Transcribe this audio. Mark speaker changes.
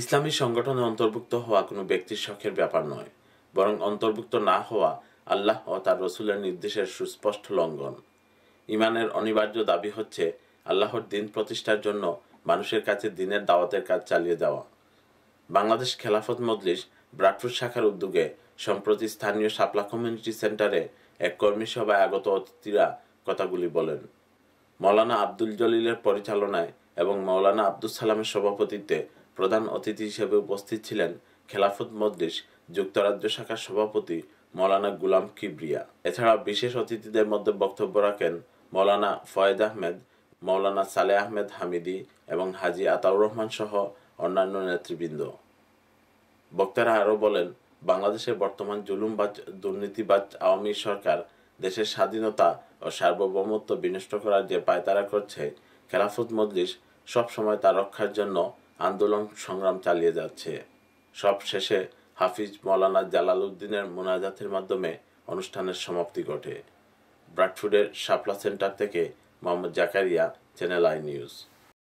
Speaker 1: ইসলামী সংগঠনে অন্তর্ভুক্ত হওয়া কোনো ব্যক্তির শখের ব্যাপার নয় বরং অন্তর্ভুক্ত না হওয়া আল্লাহ ও তার রসুলের নির্দেশের সুস্পষ্ট লঙ্ঘন ইমানের অনিবার্য দাবি হচ্ছে আল্লাহর দিন প্রতিষ্ঠার জন্য মানুষের কাছে দিনের দাওয়াতের কাজ চালিয়ে যাওয়া বাংলাদেশ খেলাফত মজলিস ব্রাটফুট শাখার উদ্যোগে সম্প্রতি স্থানীয় সাপলা কমিউনিটি সেন্টারে এক কর্মী সভায় আগত অতিথিরা কথাগুলি বলেন মৌলানা আব্দুল জলিলের পরিচালনায় এবং মৌলানা আব্দুল সালামের সভাপতিত্বে প্রধান অতিথি হিসেবে উপস্থিত ছিলেন খেলাফত মজলিস যুক্তরাজ্য শাখার সভাপতি মৌলানা গুলাম কিবরিয়া এছাড়া বিশেষ অতিথিদের মধ্যে বক্তব্য রাখেন মৌলানা ফয়েদ আহমেদ মৌলানা সালে আহমেদ হামিদি এবং হাজি আতাউর রহমান সহ অন্যান্য নেতৃবৃন্দ বক্তারা আরও বলেন বাংলাদেশের বর্তমান জুলুমবাজ দুর্নীতিবাজ আওয়ামী সরকার দেশের স্বাধীনতা ও সার্বভৌমত্ব বিনষ্ট করার যে পায়তারা করছে খেলাফত মজলিস সবসময় তা রক্ষার জন্য আন্দোলন সংগ্রাম চালিয়ে যাচ্ছে সব শেষে হাফিজ মৌলানা জালালউদ্দিনের মোনাজাতের মাধ্যমে অনুষ্ঠানের সমাপ্তি ঘটে ব্রাডফুডের শাপলা সেন্টার থেকে Mohammad Zakaria channel I news